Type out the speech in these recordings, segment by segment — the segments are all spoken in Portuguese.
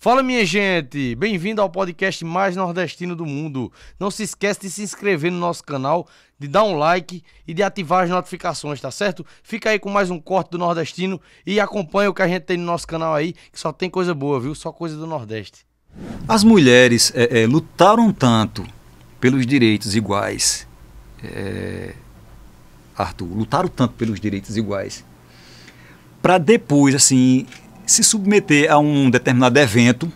Fala minha gente, bem-vindo ao podcast mais nordestino do mundo. Não se esquece de se inscrever no nosso canal, de dar um like e de ativar as notificações, tá certo? Fica aí com mais um corte do nordestino e acompanha o que a gente tem no nosso canal aí, que só tem coisa boa, viu? Só coisa do Nordeste. As mulheres é, é, lutaram tanto pelos direitos iguais, é, Arthur, lutaram tanto pelos direitos iguais, para depois assim se submeter a um determinado evento,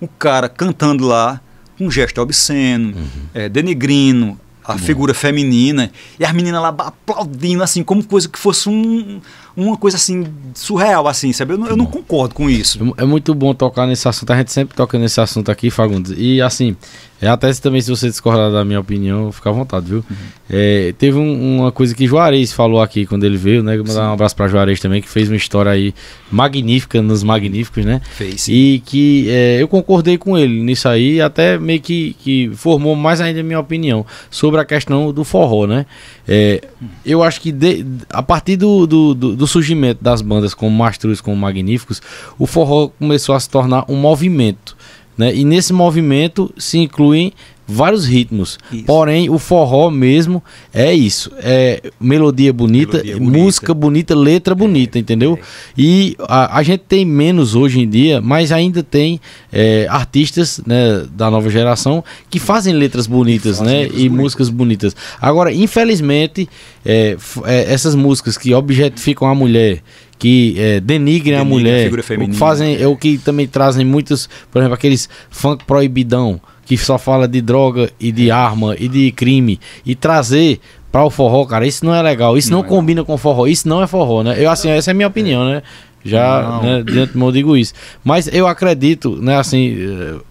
o cara cantando lá, com um gesto obsceno, uhum. é, denegrindo a uhum. figura feminina, e as meninas lá aplaudindo, assim, como coisa que fosse um, uma coisa, assim, surreal, assim, sabe? Eu, eu não concordo com isso. É, é muito bom tocar nesse assunto, a gente sempre toca nesse assunto aqui, Fagundes, e, assim, é, até se também, se você discordar da minha opinião, fica à vontade, viu? Uhum. É, teve um, uma coisa que Juarez falou aqui quando ele veio, né? Mandar um abraço para Juarez também, que fez uma história aí magnífica nos Magníficos, né? Fez. E que é, eu concordei com ele nisso aí, até meio que, que formou mais ainda a minha opinião sobre a questão do forró, né? É, eu acho que de, a partir do, do, do, do, surgimento das bandas como Mastruz, como Magníficos, o forró começou a se tornar um movimento. Né? E nesse movimento se incluem vários ritmos. Isso. Porém, o forró mesmo é isso. É melodia bonita, melodia música bonita, bonita letra é, bonita, entendeu? É. E a, a, gente tem menos hoje em dia, mas ainda tem é, artistas né, da nova geração que fazem letras bonitas, fazem né? Letras e bonitas. músicas bonitas. Agora, infelizmente, é, é, essas músicas que objetificam a mulher, que é, denigrem a mulher, a o que fazem, é o que também trazem muitos, por exemplo, aqueles funk proibidão que só fala de droga e de é. arma e de crime e trazer para o forró, cara, isso não é legal, isso não, não é combina legal. com forró, isso não é forró, né? Eu assim, essa é a minha opinião, né? Já, né, de antemão digo isso. Mas eu acredito, né, assim,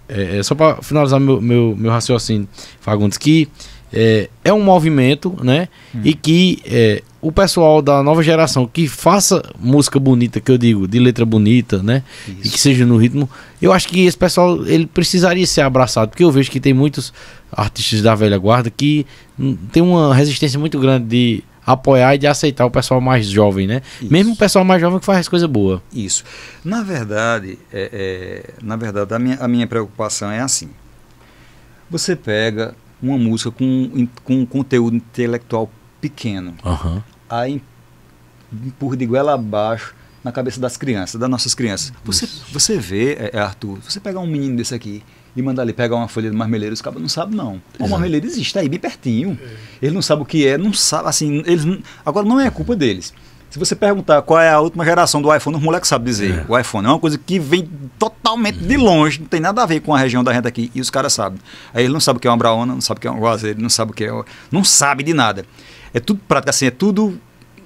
é, é, é só para finalizar meu, meu, meu raciocínio, Fagundes, que é, é um movimento, né? Hum. E que é, o pessoal da nova geração que faça música bonita, que eu digo, de letra bonita, né? Isso. E que seja no ritmo, eu acho que esse pessoal ele precisaria ser abraçado, porque eu vejo que tem muitos artistas da velha guarda que hum, tem uma resistência muito grande de apoiar e de aceitar o pessoal mais jovem, né? Isso. Mesmo o pessoal mais jovem que faz coisa boa. Isso. Na verdade, é, é, na verdade, a minha, a minha preocupação é assim. Você pega uma música com, com um conteúdo intelectual pequeno. Uhum. Aí, por de goela abaixo, na cabeça das crianças, das nossas crianças. Você, você vê, é, é, Arthur, você pegar um menino desse aqui e mandar ele pegar uma folha de marmeleiro, os cabos não sabem, não. O marmeleiro existe, aí bem pertinho. É. Ele não sabe o que é, não sabe, assim, eles agora não é culpa deles. Se você perguntar qual é a última geração do iPhone, os moleques sabem dizer. É. O iPhone é uma coisa que vem totalmente de longe, não tem nada a ver com a região da renda aqui, e os caras sabem. Aí eles não sabem o que é uma braona, não sabem o que é um ele não sabem o que é. Não sabe de nada. É tudo prático, assim, é tudo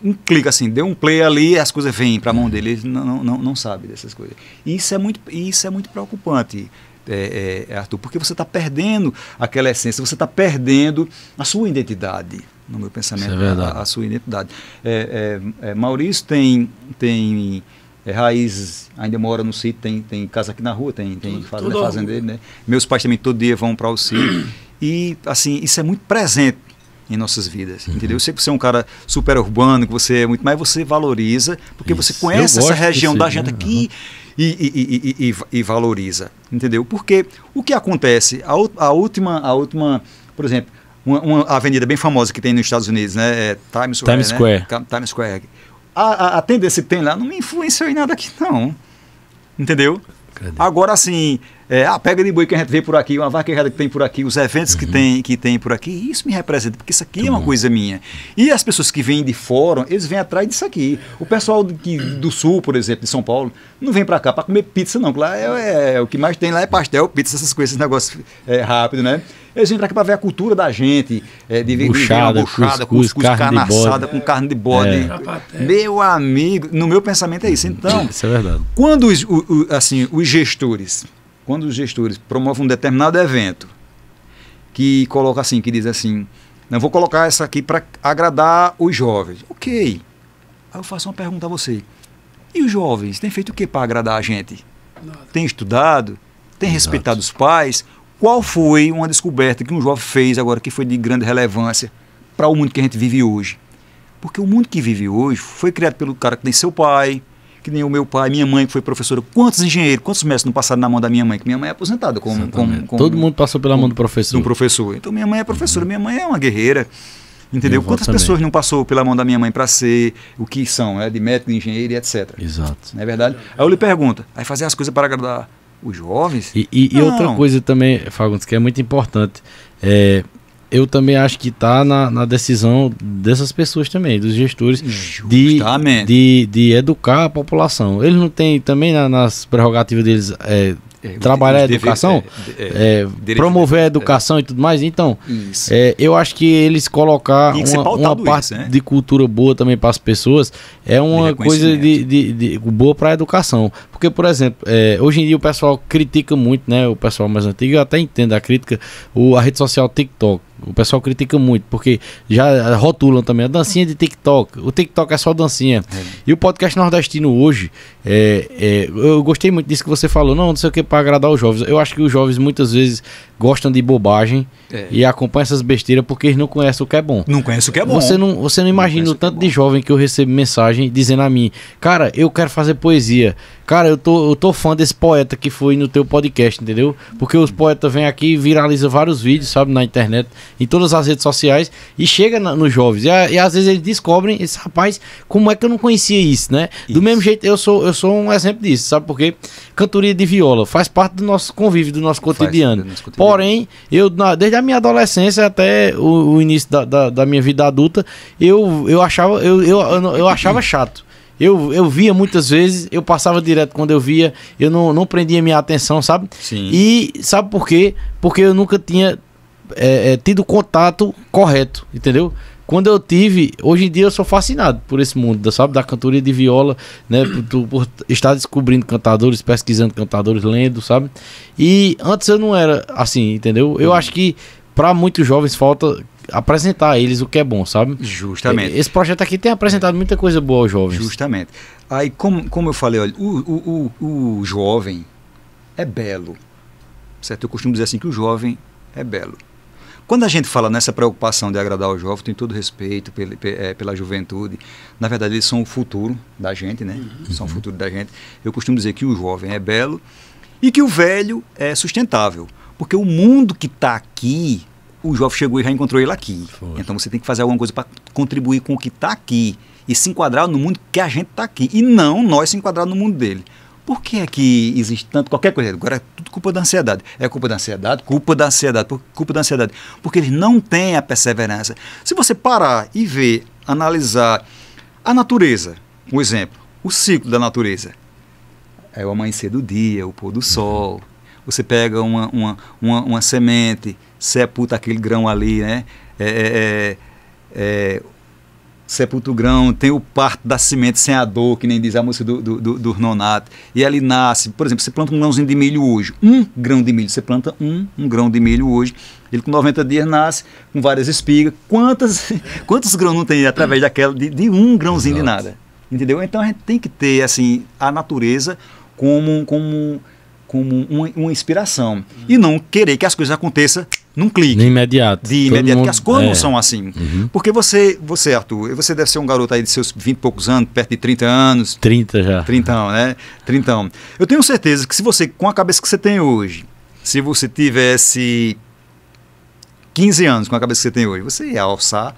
um clique assim, deu um play ali, as coisas vêm para a mão dele, ele não, não, não sabe dessas coisas. E isso é muito, isso é muito preocupante. É, é, é Arthur, porque você está perdendo aquela essência, você está perdendo a sua identidade, no meu pensamento, é a, a, sua identidade. É, é, Maurício tem, tem é, raízes, ainda mora no sítio, tem, tem casa aqui na rua, tem, tem tudo, fazenda, tudo fazenda dele, né? Meus pais também todo dia vão para o sítio. e, assim, isso é muito presente em nossas vidas, uhum. entendeu? Eu sei que você é um cara super urbano, que você é muito, mas você valoriza, porque Isso. você conhece essa região da gente né? aqui uhum. e, e, e, e, valoriza, entendeu? Porque o que acontece, a, a última, a última, por exemplo, uma, uma, avenida bem famosa que tem nos Estados Unidos, né? É Times Square. Times né? Square. Né? Times Square. A, a, a, tendência que tem lá não me influenciou em nada aqui, não. Entendeu? Cadê? Agora, assim, é, ah, pega de boi que a gente vê por aqui, uma vaquejada que tem por aqui, os eventos uhum. que, tem, que tem por aqui, isso me representa, porque isso aqui é uma bom. coisa minha. E as pessoas que vêm de fórum, eles vêm atrás disso aqui. O pessoal do, que, do sul, por exemplo, de São Paulo, não vem para cá para comer pizza, não. Lá é, é, é, o que mais tem lá é pastel, pizza, essas coisas, esse negócio é, rápido, né? Eles vêm para cá para ver a cultura da gente, é, de ver buchada, cuscuz, cuscuz carne, assada com carne de bode. É. Meu amigo, no meu pensamento é isso. Então, isso é verdade. quando os, o, o, assim, os gestores quando os gestores promovem um determinado evento que coloca assim, que diz assim, não vou colocar essa aqui para agradar os jovens. Ok. Aí eu faço uma pergunta a você. E os jovens têm feito o que para agradar a gente? Nada. Tem estudado? Tem Exato. respeitado os pais? Qual foi uma descoberta que um jovem fez agora que foi de grande relevância para o mundo que a gente vive hoje? Porque o mundo que vive hoje foi criado pelo cara que tem seu pai, que nem o meu pai, minha mãe que foi professora. Quantos engenheiros, quantos mestres não passaram na mão da minha mãe? Que minha mãe é aposentada. Com, com, com, Todo mundo passou pela com, mão do professor. Do professor. Então minha mãe é professora, minha mãe é uma guerreira. Entendeu? Quantas pessoas não passou pela mão da minha mãe para ser o que são, né? de médico, de engenheiro e etc. Exato. Não é verdade? Aí eu lhe pergunto, aí fazer as coisas para agradar os jovens? E, e, e outra coisa também, Fagundes, que é muito importante, é, eu também acho que está na, na, decisão dessas pessoas também, dos gestores, de, de, de, educar a população. Eles não têm também na, nas prerrogativas deles é, é trabalhar a é, educação, é, é, é promover a educação e tudo mais. Então, eu acho que eles colocar que uma, uma, parte isso, né? de cultura boa também para as pessoas é uma de coisa de, de, de boa para a educação. Porque, por exemplo, hoje em dia o pessoal critica muito, né? O pessoal mais antigo, eu até entendo a crítica, o, a rede social TikTok. O pessoal critica muito, porque já rotulam também a dancinha de TikTok. O TikTok é só dancinha. É. E o podcast nordestino hoje, é, é, eu gostei muito disso que você falou, não, não sei o que, para agradar os jovens. Eu acho que os jovens muitas vezes gostam de bobagem é. e acompanham essas besteiras porque eles não conhecem o que é bom. Não conhecem o que é bom. Você não, você não imagina não o é tanto é de jovem que eu recebo mensagem dizendo a mim, cara, eu quero fazer poesia. Cara, eu tô, eu tô fã desse poeta que foi no teu podcast, entendeu? Porque os poetas vêm aqui e viralizam vários vídeos, sabe, na internet, em todas as redes sociais, e chega na, nos jovens. E, a, e, às vezes eles descobrem esse rapaz, como é que eu não conhecia isso, né? Isso. Do mesmo jeito, eu sou, eu sou um exemplo disso, sabe? Porque cantoria de viola faz parte do nosso convívio, do nosso cotidiano. Faz, do nosso cotidiano Porém, eu, desde a minha adolescência até o, o início da, da, da, minha vida adulta, eu, eu achava, eu, eu, eu achava chato. Eu, eu via muitas vezes, eu passava direto quando eu via, eu não, não prendia minha atenção, sabe? Sim. E sabe por quê? Porque eu nunca tinha é, é, tido contato correto, entendeu? quando eu tive, hoje em dia eu sou fascinado por esse mundo, sabe, da cantoria de viola, né, por, por, estar descobrindo cantadores, pesquisando cantadores, lendo, sabe? E antes eu não era assim, entendeu? Eu uhum. acho que para muitos jovens falta apresentar a eles o que é bom, sabe? Justamente. Esse projeto aqui tem apresentado muita coisa boa aos jovens. Justamente. Aí, como, como eu falei, olha, o, o, o, o jovem é belo, certo? Eu costumo dizer assim que o jovem é belo. Quando a gente fala nessa preocupação de agradar o jovem, tem todo respeito pela, é, pela juventude. Na verdade, eles são o futuro da gente, né? Uhum. São o uhum. futuro da gente. Eu costumo dizer que o jovem é belo e que o velho é sustentável. Porque o mundo que está aqui, o jovem chegou e já encontrou ele aqui. Foi. Então você tem que fazer alguma coisa para contribuir com o que está aqui e se enquadrar no mundo que a gente está aqui. E não nós se enquadrar no mundo dele. Por que é que existe tanto qualquer coisa? Agora é tudo culpa da ansiedade. É culpa da ansiedade, culpa da ansiedade, culpa da ansiedade. Porque eles não têm a perseverança. Se você parar e ver, analisar a natureza, um exemplo, o ciclo da natureza. É o amanhecer do dia, o pôr do uhum. sol. Você pega uma, uma, uma, uma semente, sepulta aquele grão ali, né? É, é, é, é Sepulto Grão, tem o parto da semente sem a dor, que nem diz a música do, do, do, do Nonato. E ali nasce, por exemplo, você planta um grãozinho de milho hoje, um grão de milho, você planta um, um grão de milho hoje, ele com 90 dias nasce com várias espigas. Quantas, quantos grãos não tem através daquela, de, de um grãozinho Exato. de nada? Entendeu? Então a gente tem que ter assim a natureza como, como, como uma, uma inspiração. Hum. E não querer que as coisas aconteçam num clique. De imediato. De imediato, mundo... que as coisas é. não são assim. Uhum. Porque você, você, Arthur, você deve ser um garoto aí de seus 20 e poucos anos, perto de 30 anos. 30 já. 30, né? 30. Eu tenho certeza que se você, com a cabeça que você tem hoje, se você tivesse 15 anos com a cabeça que você tem hoje, você ia alçar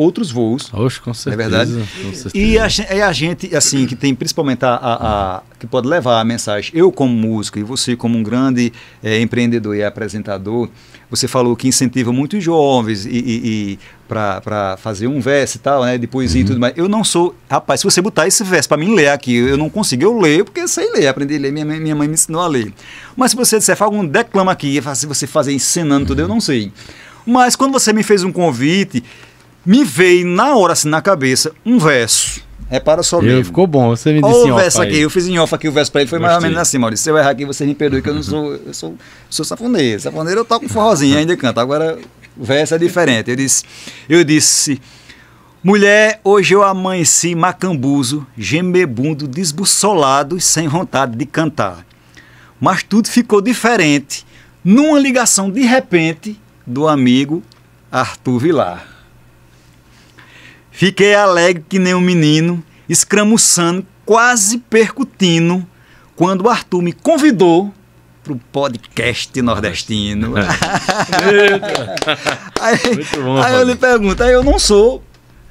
outros voos. Oxe, com certeza. É verdade. Certeza. E a, a, gente, assim, que tem principalmente a, a, a, que pode levar a mensagem. Eu, como músico, e você, como um grande é, empreendedor e apresentador, você falou que incentiva muitos jovens e, e, e para fazer um verso e tal, né? De poesia uhum. e tudo mais. Eu não sou. Rapaz, se você botar esse verso para mim ler aqui, eu não consigo. Eu leio porque sei ler, aprendi a ler, minha, minha mãe me ensinou a ler. Mas se você disser, fala um declama aqui, se você fazer ensinando uhum. tudo, eu não sei. Mas quando você me fez um convite me veio na hora, assim, na cabeça, um verso. Repara só mesmo. Ficou bom, você me disse Olha o verso aqui, aí. eu fiz em off aqui o verso pra ele, foi Gostei. mais ou menos assim, Maurício. Se eu errar aqui, você me perdoe, que eu não sou, eu sou, sou safoneiro. Safoneiro eu toco um forrozinho, ainda canto. Agora, o verso é diferente. Eu disse, eu disse, mulher, hoje eu amanheci macambuzo, gemebundo, desbussolado e sem vontade de cantar. Mas tudo ficou diferente numa ligação de repente do amigo Arthur Vilar. Fiquei alegre que nem um menino, escramuçando, quase percutindo, quando o Arthur me convidou para o podcast nordestino. aí, bom, aí eu lhe pergunto, aí eu não sou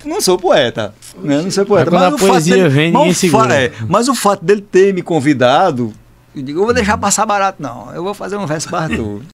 não sou poeta, né? Não sou poeta. Mas, mas, a poesia dele, vem, ninguém segura. É, mas o fato dele ter me convidado, eu digo, eu vou deixar passar barato, não. Eu vou fazer um verso para Arthur.